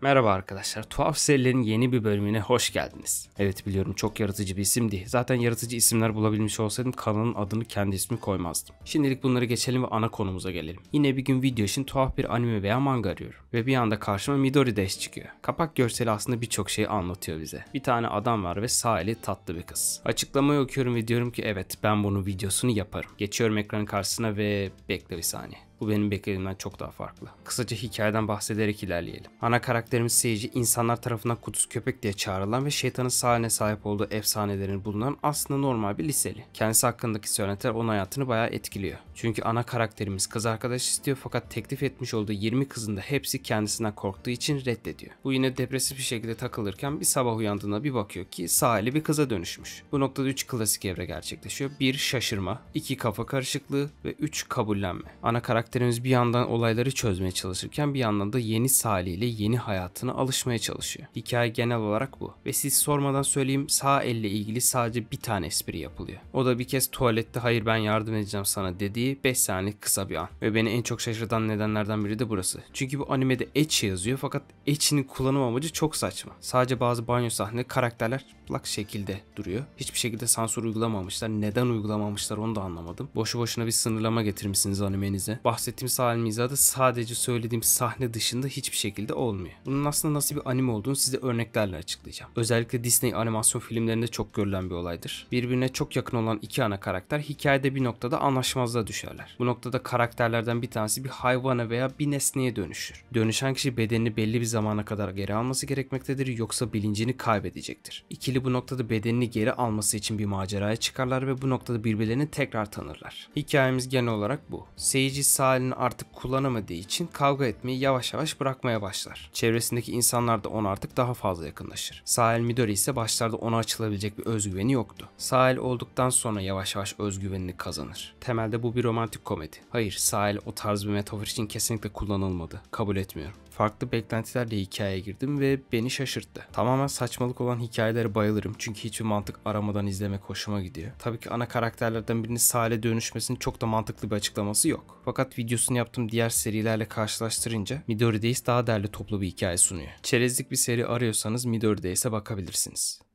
Merhaba arkadaşlar, Tuhaf Serilerin yeni bir bölümüne hoş geldiniz. Evet biliyorum çok yaratıcı bir isimdi. Zaten yaratıcı isimler bulabilmiş olsaydım kanalın adını kendi ismi koymazdım. Şimdilik bunları geçelim ve ana konumuza gelelim. Yine bir gün video için tuhaf bir anime veya manga arıyorum. Ve bir anda karşıma Midori Dash çıkıyor. Kapak görseli aslında birçok şeyi anlatıyor bize. Bir tane adam var ve sağ eli tatlı bir kız. Açıklamayı okuyorum ve diyorum ki evet ben bunun videosunu yaparım. Geçiyorum ekranın karşısına ve bekle bir saniye. Bu benim beklediğimden çok daha farklı. Kısaca hikayeden bahsederek ilerleyelim. Ana karakterimiz seyirci insanlar tarafından kuduz köpek diye çağrılan ve şeytanın sahne sahip olduğu efsanelerin bulunan aslında normal bir liseli. Kendisi hakkındaki söylentiler onun hayatını bayağı etkiliyor. Çünkü ana karakterimiz kız arkadaş istiyor fakat teklif etmiş olduğu 20 kızın da hepsi kendisinden korktuğu için reddediyor. Bu yine depresif bir şekilde takılırken bir sabah uyandığında bir bakıyor ki sahili bir kıza dönüşmüş. Bu noktada 3 klasik evre gerçekleşiyor. 1 şaşırma, 2 kafa karışıklığı ve 3 kabullenme. Ana karakter karakterimiz bir yandan olayları çözmeye çalışırken bir yandan da yeni saliyle yeni hayatına alışmaya çalışıyor. Hikaye genel olarak bu. Ve siz sormadan söyleyeyim sağ elle ilgili sadece bir tane espri yapılıyor. O da bir kez tuvalette hayır ben yardım edeceğim sana dediği 5 saniye kısa bir an. Ve beni en çok şaşırtan nedenlerden biri de burası. Çünkü bu animede Edge şey yazıyor fakat Edge'nin kullanım amacı çok saçma. Sadece bazı banyo sahne karakterler plak şekilde duruyor. Hiçbir şekilde sansür uygulamamışlar. Neden uygulamamışlar onu da anlamadım. Boşu boşuna bir sınırlama getirmişsiniz animenize. Bah Bahsettiğim halin mizahı da sadece söylediğim sahne dışında hiçbir şekilde olmuyor. Bunun aslında nasıl bir anime olduğunu size örneklerle açıklayacağım. Özellikle Disney animasyon filmlerinde çok görülen bir olaydır. Birbirine çok yakın olan iki ana karakter hikayede bir noktada anlaşmazlığa düşerler. Bu noktada karakterlerden bir tanesi bir hayvana veya bir nesneye dönüşür. Dönüşen kişi bedenini belli bir zamana kadar geri alması gerekmektedir yoksa bilincini kaybedecektir. İkili bu noktada bedenini geri alması için bir maceraya çıkarlar ve bu noktada birbirlerini tekrar tanırlar. Hikayemiz genel olarak bu. Seiji sağ halini artık kullanamadığı için kavga etmeyi yavaş yavaş bırakmaya başlar. Çevresindeki insanlar da ona artık daha fazla yakınlaşır. Sahil Midori ise başlarda ona açılabilecek bir özgüveni yoktu. Sahil olduktan sonra yavaş yavaş özgüvenini kazanır. Temelde bu bir romantik komedi. Hayır, Sahil o tarz bir metafor için kesinlikle kullanılmadı. Kabul etmiyorum farklı beklentilerle hikayeye girdim ve beni şaşırttı. Tamamen saçmalık olan hikayelere bayılırım çünkü hiçbir mantık aramadan izlemek hoşuma gidiyor. Tabii ki ana karakterlerden birinin sahile dönüşmesinin çok da mantıklı bir açıklaması yok. Fakat videosunu yaptığım diğer serilerle karşılaştırınca Midori Days daha derli toplu bir hikaye sunuyor. Çerezlik bir seri arıyorsanız Midori Days'e bakabilirsiniz.